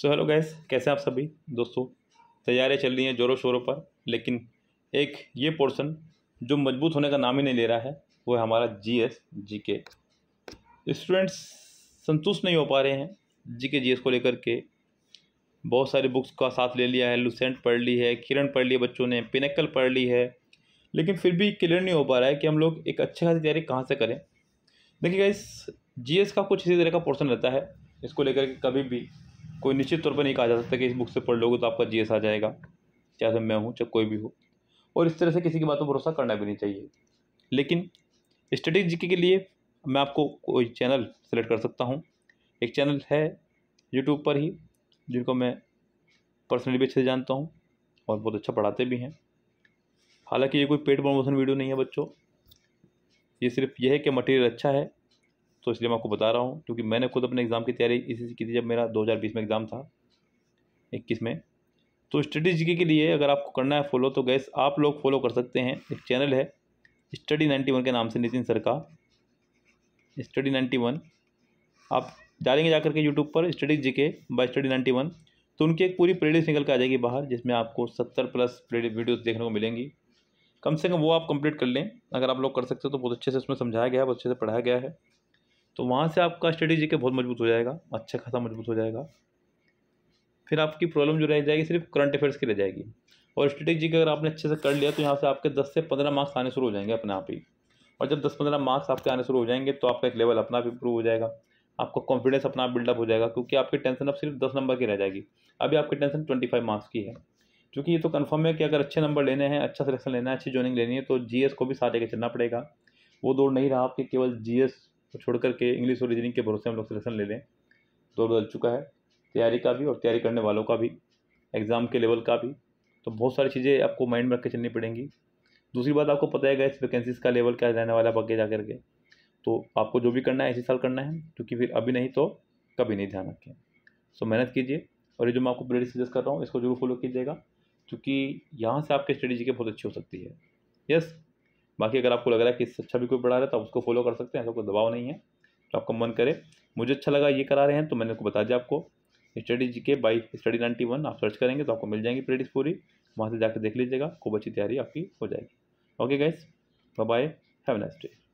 so hello guys कैसे आप सभी दोस्तों तैयारियाँ चल रही हैं जोरों शोरों पर लेकिन एक ये पोर्शन जो मजबूत होने का नाम ही नहीं ले रहा है वो है हमारा जी एस जी के स्टूडेंट्स संतुष्ट नहीं हो पा रहे हैं जी के जी एस को लेकर के बहुत सारी बुक्स का साथ ले लिया है लुसेंट पढ़ ली है किरण पढ़ ली है बच्चों ने पिनक्कल पढ़ ली है लेकिन फिर भी क्लियर नहीं हो पा रहा है कि हम लोग एक अच्छे खासी तैयारी कहाँ से करें देखिए गैस जी एस का कुछ इसी तरह का पोर्सन रहता है इसको लेकर के कभी भी कोई निश्चित तौर पर नहीं कहा जा सकता कि इस बुक से पढ़ लोगे तो आपका जी आ जाएगा चाहे तो मैं हूँ चाहे कोई भी हो और इस तरह से किसी की बात पर भरोसा करना भी नहीं चाहिए लेकिन स्टडी जी के लिए मैं आपको कोई चैनल सेलेक्ट कर सकता हूँ एक चैनल है यूट्यूब पर ही जिनको मैं पर्सनली भी अच्छे से जानता हूँ और बहुत अच्छा पढ़ाते भी हैं हालांकि ये कोई पेड प्रमोशन वीडियो नहीं है बच्चों ये सिर्फ यह है कि मटेरियल अच्छा है तो इसलिए मैं आपको बता रहा हूँ क्योंकि मैंने खुद अपने एग्ज़ाम की तैयारी इसी से की थी जब मेरा 2020 में एग्ज़ाम था 21 में तो स्टडी जीके के लिए अगर आपको करना है फॉलो तो गैस आप लोग फॉलो कर सकते हैं एक चैनल है स्टडी नाइन्टी वन के नाम से नितिन सर का स्टडी नाइन्टी वन आप डालेंगे जाकर के यूट्यूब पर स्टडी जी के बाय स्टडी नाइन्टी वन तो उनकी एक पूरी प्लेलिस्ट निकल के आ जाएगी बाहर जिसमें आपको सत्तर प्लस वीडियोज़ देखने को मिलेंगी कम से कम वो आप कंप्लीट कर लें अगर आप लोग कर सकते हो तो बहुत अच्छे से उसमें समझाया गया है बहुत अच्छे से पढ़ाया गया है तो वहाँ से आपका स्टडी जी के बहुत मजबूत हो जाएगा अच्छा खासा मजबूत हो जाएगा फिर आपकी प्रॉब्लम जो रह जाएगी सिर्फ करंट अफेयर्स की रह जाएगी और स्टडी जी अगर आपने अच्छे से कर लिया तो यहाँ से आपके दस से पंद्रह मार्क्स आने शुरू हो जाएंगे अपने आप ही और जब दस पंद्रह मार्क्स आपके आने शुरू हो जाएंगे तो आपका एक लेवल अपना आप इंप्रूव हो जाएगा आपका कॉन्फिडेंस अपना आप बिल्डअप हो जाएगा क्योंकि आपकी टेंशन अब सिर्फ दस नंबर की रह जाएगी अभी आपकी टेंशन ट्वेंटी फाइव मार्क्स की है क्योंकि ये तो कन्फर्म है कि अगर अच्छे नंबर लेने हैं अच्छा सिलेक्शन लेना है अच्छी ज्वाइनिंग लेनी है तो जी को भी साथ लेकर चलना पड़ेगा वो दौड़ नहीं रहा आपके केवल जी तो छोड़ करके इंग्लिश और रीजनिंग के भरोसे हम लोग सिलेक्शन ले लें दौर बदल चुका है तैयारी का भी और तैयारी करने वालों का भी एग्ज़ाम के लेवल का भी तो बहुत सारी चीज़ें आपको माइंड में रख के चलनी पड़ेंगी दूसरी बात आपको पता है इस वैकेंसीज का लेवल क्या रहने वाला है आगे जा करके तो आपको जो भी करना है इसी साल करना है क्योंकि फिर अभी नहीं तो कभी नहीं ध्यान रखें सो मेहनत कीजिए और ये जो मैं आपको ब्रेड सजेस्ट कर रहा हूँ इसको जरूर फॉलो कीजिएगा क्योंकि यहाँ से आपकी स्ट्रेटेजी के बहुत अच्छी हो सकती है यस बाकी अगर आपको लग रहा है कि इससे अच्छा भी कोई पढ़ा रहा है तो आप उसको फॉलो कर सकते हैं ऐसा कोई दबाव नहीं है तो आपका मन करे मुझे अच्छा लगा ये करा रहे हैं तो मैंने आपको बता दिया आपको स्टडी जी के बाई स्टडी नाइन्टी वन आप सर्च करेंगे तो आपको मिल जाएंगी प्लेटिस पूरी वहाँ से जाकर देख लीजिएगा खूब अच्छी तैयारी आपकी हो जाएगी okay guys bye have nice day